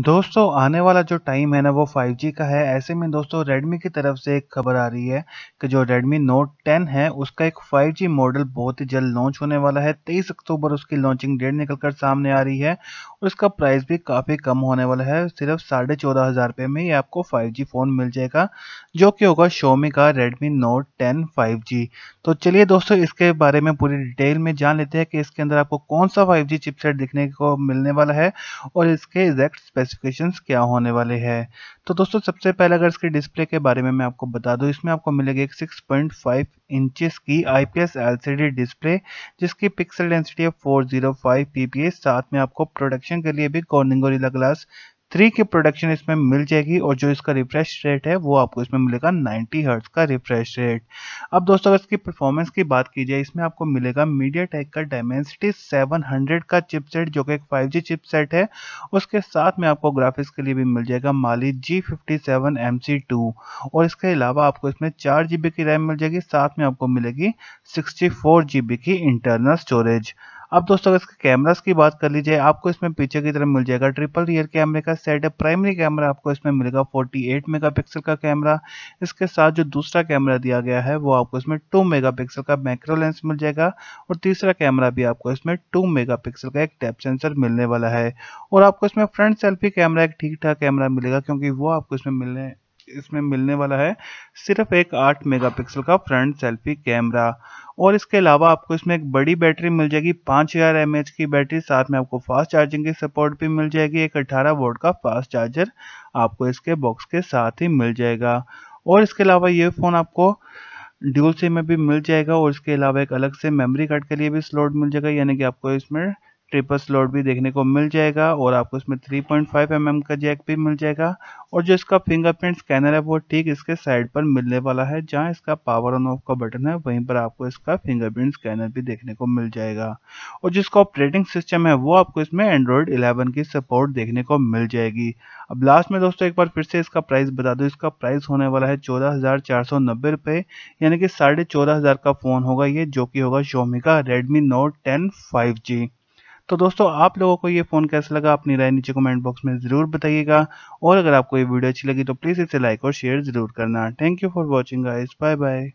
दोस्तों आने वाला जो टाइम है ना वो 5G का है ऐसे में दोस्तों Redmi की तरफ से एक खबर आ रही है कि जो Redmi Note 10 है उसका एक 5G मॉडल बहुत ही जल्द लॉन्च होने वाला है 23 अक्टूबर उसकी लॉन्चिंग डेट निकल कर सामने आ रही है और इसका प्राइस भी काफ़ी कम होने वाला है सिर्फ साढ़े चौदह हज़ार रुपये में ही आपको 5G फ़ोन मिल जाएगा जो कि होगा शोमी का रेडमी नोट टेन फाइव तो चलिए दोस्तों इसके बारे में पूरी डिटेल में जान लेते हैं कि इसके अंदर आपको कौन सा फाइव चिपसेट दिखने को मिलने वाला है और इसके एग्जैक्ट स्पेसिफिकेशंस क्या होने वाले हैं तो दोस्तों सबसे पहले अगर इसके डिस्प्ले के बारे में मैं आपको बता दूं इसमें आपको मिलेगी एक 6.5 इंचेस की आईपीएस एलसीडी डिस्प्ले जिसकी पिक्सल डेंसिटी है 405 पीपीए साथ में आपको प्रोडक्शन के लिए भी कॉर्निंग ग्लास थ्री की प्रोडक्शन इसमें मिल जाएगी और जो इसका रिफ्रेश रेट है वो आपको इसमें मिलेगा 90 हर्ट्स का रिफ्रेश रेट अब दोस्तों अगर इसकी परफॉर्मेंस की बात की जाए इसमें आपको मिलेगा मीडिया टेक का डायमेंसिटी 700 का चिपसेट जो कि एक 5G चिपसेट है उसके साथ में आपको ग्राफिक्स के लिए भी मिल जाएगा माली जी फिफ्टी और इसके अलावा आपको इसमें चार जी की रैम मिल जाएगी साथ में आपको मिलेगी सिक्सटी की इंटरनल स्टोरेज अब दोस्तों इसके कैमरास की बात कर लीजिए आपको इसमें पीछे की तरफ मिल जाएगा ट्रिपल रियर कैमरे का सेट है प्राइमरी कैमरा आपको इसमें मिलेगा 48 मेगापिक्सल का कैमरा इसके साथ जो दूसरा कैमरा दिया गया है वो आपको इसमें 2 मेगापिक्सल का मैक्रो लेंस मिल जाएगा और तीसरा कैमरा भी आपको इसमें टू मेगा का एक टैप सेंसर मिलने वाला है और आपको इसमें फ्रंट सेल्फी कैमरा एक ठीक ठाक कैमरा मिलेगा क्योंकि वो आपको इसमें मिलने इसमें मिलने वाला है सिर्फ एक 8 मेगापिक्सल का फ्रंट सेल्फी कैमरा और इसके अलावा आपको इसमें एक बड़ी बैटरी मिल जाएगी 5000 हजार की बैटरी साथ में आपको फास्ट चार्जिंग की सपोर्ट भी मिल जाएगी एक 18 वोल्ट का फास्ट चार्जर आपको इसके बॉक्स के साथ ही मिल जाएगा और इसके अलावा ये फ़ोन आपको ड्यूल सिम में भी मिल जाएगा और इसके अलावा एक अलग से मेमोरी कार्ड के लिए भी स्लॉट मिल जाएगा यानी कि आपको इसमें ट्रिपल स्लॉट भी देखने को मिल जाएगा और आपको इसमें 3.5 पॉइंट mm का जैक भी मिल जाएगा और जो इसका फिंगरप्रिंट स्कैनर है वो ठीक इसके साइड पर मिलने वाला है जहां इसका पावर ऑन ऑफ का बटन है वहीं पर आपको इसका फिंगरप्रिंट स्कैनर भी देखने को मिल जाएगा और जिसका ऑपरेटिंग सिस्टम है वो आपको इसमें एंड्रॉयड इलेवन की सपोर्ट देखने को मिल जाएगी अब लास्ट में दोस्तों एक बार फिर से इसका प्राइस बता दो इसका प्राइस होने वाला है चौदह हजार चार सौ नब्बे यानी कि साढ़े चौदह हजार का फ़ोन होगा ये जो कि होगा शोमी का Redmi Note ten five G तो दोस्तों आप लोगों को ये फ़ोन कैसा लगा अपनी राय नीचे कमेंट बॉक्स में ज़रूर बताइएगा और अगर आपको ये वीडियो अच्छी लगी तो प्लीज़ इसे लाइक और शेयर ज़रूर करना thank you for watching guys bye bye